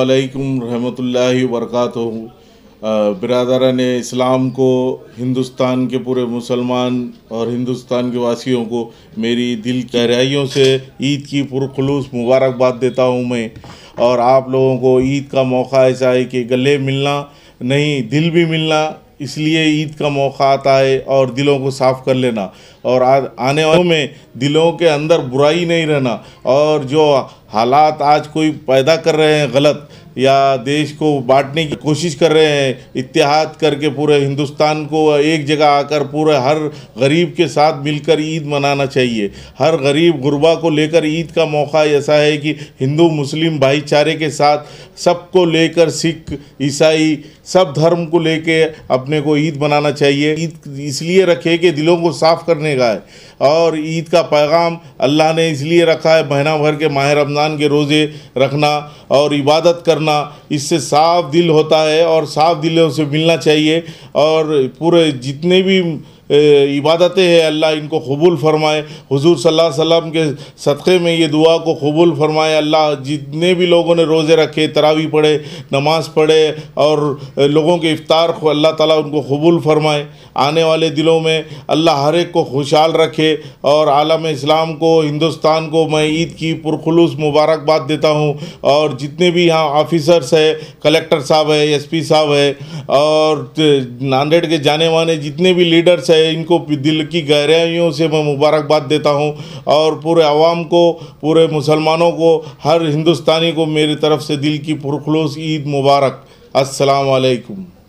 अस्सलाम रहमतुल्लाहि वरकत ने इस्लाम को हिंदुस्तान के पूरे मुसलमान और हिंदुस्तान के वासियों को मेरी दिल गहराइयों से ईद की पुरखलूस मुबारकबाद देता हूँ मैं और आप लोगों को ईद का मौका ऐसा है कि गले मिलना नहीं दिल भी मिलना इसलिए ईद का मौका आता है और दिलों को साफ़ कर लेना और आ, आने वालों में दिलों के अंदर बुराई नहीं रहना और जो हालात आज कोई पैदा कर रहे हैं गलत या देश को बांटने की कोशिश कर रहे हैं इतिहाद करके पूरे हिंदुस्तान को एक जगह आकर पूरे हर गरीब के साथ मिलकर ईद मनाना चाहिए हर गरीब गुरबा को लेकर ईद का मौका ऐसा है कि हिंदू मुस्लिम भाईचारे के साथ सबको लेकर सिख ईसाई सब धर्म को लेकर अपने को ईद मनाना चाहिए ईद इसलिए रखे कि दिलों को साफ़ करने का है और ईद का पैगाम अल्लाह ने इसलिए रखा है महीना भर के माह रमज़ान के रोज़े रखना और इबादत करना इससे साफ दिल होता है और साफ दिलों से मिलना चाहिए और पूरे जितने भी इबादतें हैं अल्लाह इनको कबूल फरमाए हुजूर सल्लल्लाहु अलैहि वसल्लम के सदक़े में ये दुआ को कबूल फरमाए अल्लाह जितने भी लोगों ने रोज़े रखे तरावी पढ़े नमाज़ पढ़े और लोगों के इफ़ार को अल्लाह ताला उनको कबूल फरमाए आने वाले दिलों में अल्लाह हर एक को खुशहाल रखे और आलम इस्लाम को हिंदुस्तान को मैं ईद की पुरखलूस मुबारकबाद देता हूँ और जितने भी यहाँ ऑफिसर्स है कलेक्टर साहब है पी साहब है और नांदेड़ के जाने माने जितने भी लीडर्स है इनको दिल की गहराइयों से मैं मुबारकबाद देता हूँ और पूरे आवाम को पूरे मुसलमानों को हर हिंदुस्तानी को मेरी तरफ से दिल की पुरखलूस ईद मुबारक असलकुम